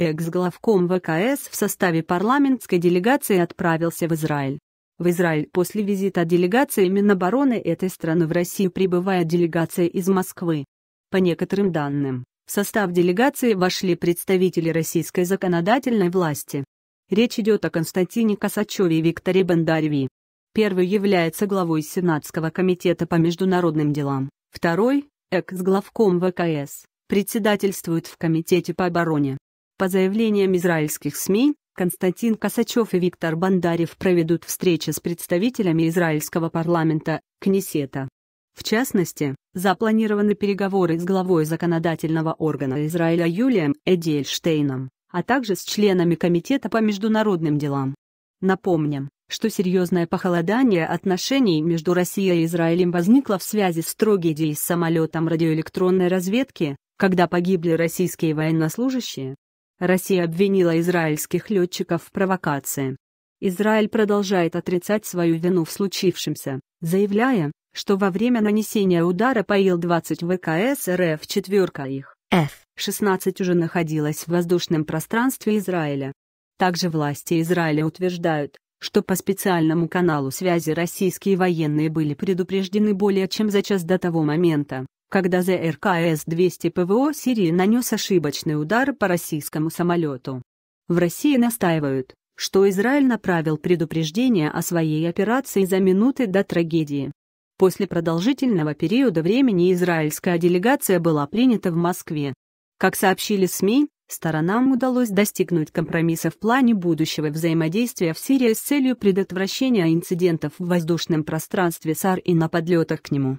Экс-главком ВКС в составе парламентской делегации отправился в Израиль. В Израиль после визита делегации Минобороны этой страны в Россию прибывает делегация из Москвы. По некоторым данным, в состав делегации вошли представители российской законодательной власти. Речь идет о Константине Косачеве и Викторе Бондареве. Первый является главой Сенатского комитета по международным делам, второй – экс-главком ВКС, председательствует в Комитете по обороне. По заявлениям израильских СМИ, Константин Косачев и Виктор Бандарев проведут встречи с представителями израильского парламента, Кнесета. В частности, запланированы переговоры с главой законодательного органа Израиля Юлием Эдельштейном, а также с членами Комитета по международным делам. Напомним, что серьезное похолодание отношений между Россией и Израилем возникло в связи с трагедией с самолетом радиоэлектронной разведки, когда погибли российские военнослужащие, Россия обвинила израильских летчиков в провокации. Израиль продолжает отрицать свою вину в случившемся, заявляя, что во время нанесения удара по Ил-20 ВКС РФ четверка их, F-16 уже находилась в воздушном пространстве Израиля. Также власти Израиля утверждают, что по специальному каналу связи российские военные были предупреждены более чем за час до того момента, когда ЗРКС-200 ПВО Сирии нанес ошибочный удар по российскому самолету. В России настаивают, что Израиль направил предупреждение о своей операции за минуты до трагедии. После продолжительного периода времени израильская делегация была принята в Москве. Как сообщили СМИ, сторонам удалось достигнуть компромисса в плане будущего взаимодействия в Сирии с целью предотвращения инцидентов в воздушном пространстве САР и на подлетах к нему.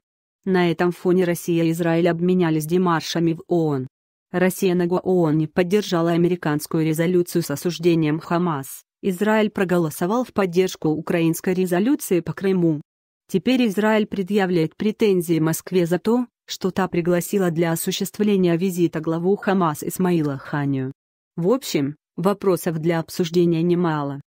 На этом фоне Россия и Израиль обменялись демаршами в ООН. Россия на ООН не поддержала американскую резолюцию с осуждением Хамас. Израиль проголосовал в поддержку украинской резолюции по Крыму. Теперь Израиль предъявляет претензии Москве за то, что та пригласила для осуществления визита главу Хамас Исмаила Ханию. В общем, вопросов для обсуждения немало.